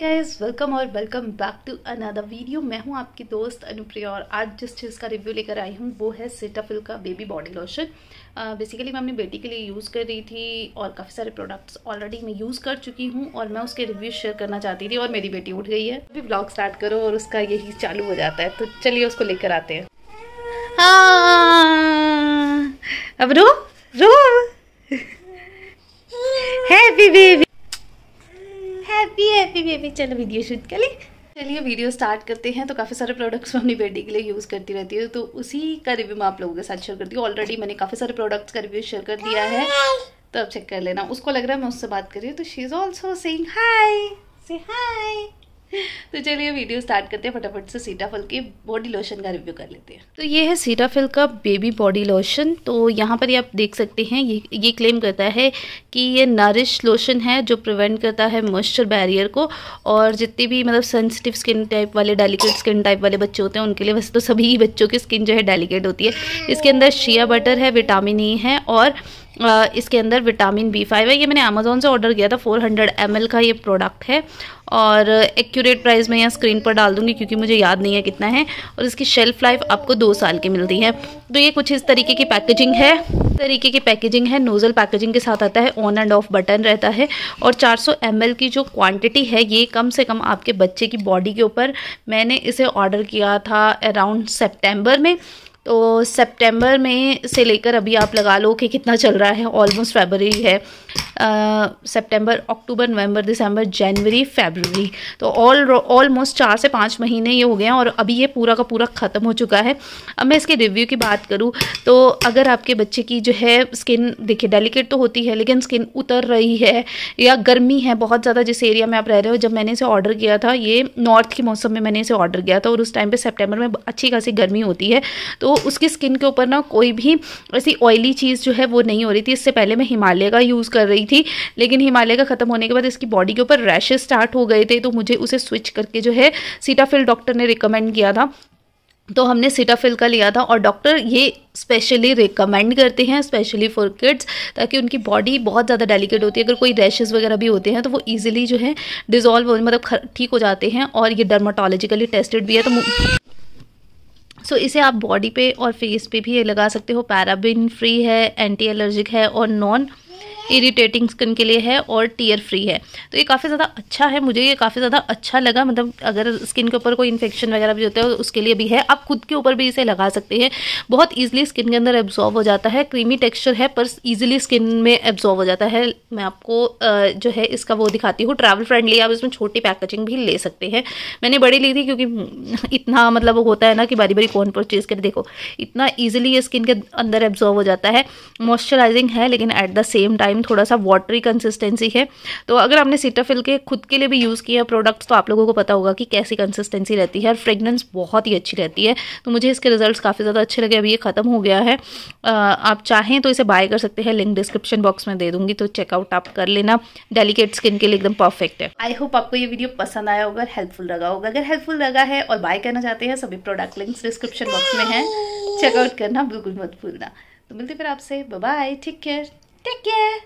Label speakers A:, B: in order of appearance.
A: Guys welcome और welcome back to another video मैं हूं आपकी दोस्त अनुप्रिया और आज जिस चीज़ का रिव्यू लेकर आई हूं वो है सेटाफिल का बेबी बॉडी लोशन बेसिकली मैं अपनी बेटी के लिए यूज़ कर रही थी और काफ़ी सारे प्रोडक्ट्स ऑलरेडी मैं यूज़ कर चुकी हूं और मैं उसके रिव्यू शेयर करना चाहती थी और मेरी बेटी उठ गई है अभी ब्लॉग स्टार्ट करो और उसका यही चालू हो जाता है तो चलिए उसको लेकर आते हैं हाँ अब रो रो है बेबी हैप्पी हैप्पी बेबी चलो वीडियो शूट कर ले चलिए वीडियो स्टार्ट करते हैं तो काफ़ी सारे प्रोडक्ट्स मैं अपनी बेटी के लिए यूज़ करती रहती हूँ तो उसी का रिव्यू मैं आप लोगों के साथ शेयर करती हूँ ऑलरेडी मैंने काफ़ी सारे प्रोडक्ट्स का रिव्यू शेयर कर दिया है तो अब चेक कर लेना उसको लग रहा है मैं उससे बात कर रही हूँ तो she is also saying hi से हाई तो चलिए वीडियो स्टार्ट करते हैं फटाफट से सीटाफल के बॉडी लोशन का रिव्यू कर लेते हैं तो ये है सीटाफल का बेबी बॉडी लोशन तो यहाँ पर ये आप देख सकते हैं ये ये क्लेम करता है कि ये नरिश लोशन है जो प्रिवेंट करता है मॉइस्चर बैरियर को और जितने भी मतलब सेंसिटिव स्किन टाइप वाले डेलीकेट स्किन टाइप वाले बच्चे होते हैं उनके लिए वैसे तो सभी बच्चों की स्किन जो है डेलीकेट होती है इसके अंदर शिया बटर है विटामिन ई e है और इसके अंदर विटामिन बी फाइव है ये मैंने अमेजोन से ऑर्डर किया था फोर हंड्रेड एम एल का ये प्रोडक्ट है और एक्यूरेट प्राइस मैं यहाँ स्क्रीन पर डाल दूँगी क्योंकि मुझे याद नहीं है कितना है और इसकी शेल्फ़ लाइफ आपको दो साल की मिलती है तो ये कुछ इस तरीके की पैकेजिंग है तरीके की पैकेजिंग है नोज़ल पैकेजिंग के साथ आता है ऑन एंड ऑफ बटन रहता है और 400 सौ की जो क्वांटिटी है ये कम से कम आपके बच्चे की बॉडी के ऊपर मैंने इसे ऑर्डर किया था अराउंड सेप्टेम्बर में तो सितंबर में से लेकर अभी आप लगा लो कि कितना चल रहा है ऑलमोस्ट फेबररी है सितंबर अक्टूबर नवंबर दिसंबर जनवरी फेबररी तो ऑल ऑलमोस्ट चार से पाँच महीने ये हो गए हैं और अभी ये पूरा का पूरा ख़त्म हो चुका है अब मैं इसके रिव्यू की बात करूँ तो अगर आपके बच्चे की जो है स्किन देखिए डेलिकेट तो होती है लेकिन स्किन उतर रही है या गर्मी है बहुत ज़्यादा जिस एरिया में आप रह रहे हो जब मैंने इसे ऑर्डर किया था ये नॉर्थ के मौसम में मैंने इसे ऑर्डर किया था और उस टाइम पर सेप्टेम्बर में अच्छी खासी गर्मी होती है तो तो उसकी स्किन के ऊपर ना कोई भी ऐसी ऑयली चीज़ जो है वो नहीं हो रही थी इससे पहले मैं हिमालय का यूज़ कर रही थी लेकिन हिमालय का ख़त्म होने के बाद इसकी बॉडी के ऊपर रैशेज स्टार्ट हो गए थे तो मुझे उसे स्विच करके जो है सीटाफिल डॉक्टर ने रिकमेंड किया था तो हमने सीटाफिल का लिया था और डॉक्टर ये स्पेशली रिकमेंड करते हैं स्पेशली फॉर किड्स ताकि उनकी बॉडी बहुत ज़्यादा डेलिकेट होती है अगर कोई रैशेज़ वगैरह भी होते हैं तो वो ईजिली जो है डिजॉल्व हो मतलब ठीक हो जाते हैं और ये डर्माटोलॉजिकली टेस्टेड भी है तो सो so, इसे आप बॉडी पे और फेस पे भी लगा सकते हो पैराबिन फ्री है एंटी एलर्जिक है और नॉन इरीटेटिंग स्किन के लिए है और टीयर फ्री है तो ये काफ़ी ज़्यादा अच्छा है मुझे ये काफ़ी ज़्यादा अच्छा लगा मतलब अगर स्किन के ऊपर कोई इन्फेक्शन वगैरह भी होता है उसके लिए भी है आप खुद के ऊपर भी इसे लगा सकते हैं बहुत ईजिली स्किन के अंदर एब्जॉर्व हो जाता है क्रीमी टेक्स्चर है पर ईजिली स्किन में एब्जॉर्व हो जाता है मैं आपको जो है इसका वो दिखाती हूँ ट्रैवल फ्रेंडली आप इसमें छोटी पैकेजिंग भी ले सकते हैं मैंने बड़ी ली थी क्योंकि इतना मतलब वो होता है ना कि बारी बारी कौन परचेज कर देखो इतना ईजिली ये स्किन के अंदर एब्जॉर्व हो जाता है मॉइस्चराइजिंग है लेकिन at the same time same थोड़ा सा वाटरी कंसिस्टेंसी है तो अगर आपने सीटाफिल के खुद के लिए भी यूज़ किया प्रोडक्ट्स तो आप लोगों को पता होगा कि कैसी कंसिस्टेंसी रहती है और फ्रेगनेंस बहुत ही अच्छी रहती है तो मुझे इसके रिजल्ट काफ़ी ज़्यादा अच्छे लगे अभी ये ख़त्म हो गया है आप चाहें तो इसे बाय कर सकते हैं लिंक डिस्क्रिप्शन बॉक्स में दे दूंगी तो चेकआउट आप कर लेना डेलीकेट स्किन के लिए एकदम परफेक्ट है आई होप आपको ये वीडियो पसंद आया होगा हेल्पफुल लगा होगा अगर हेल्पफुल लगा है और बाय करना चाहते हैं सभी प्रोडक्ट लिंक्स डिस्क्रिप्शन बॉक्स में है चेकआउट करना बिल्कुल मत भूलना तो मिलते फिर आपसे bye take care Take care.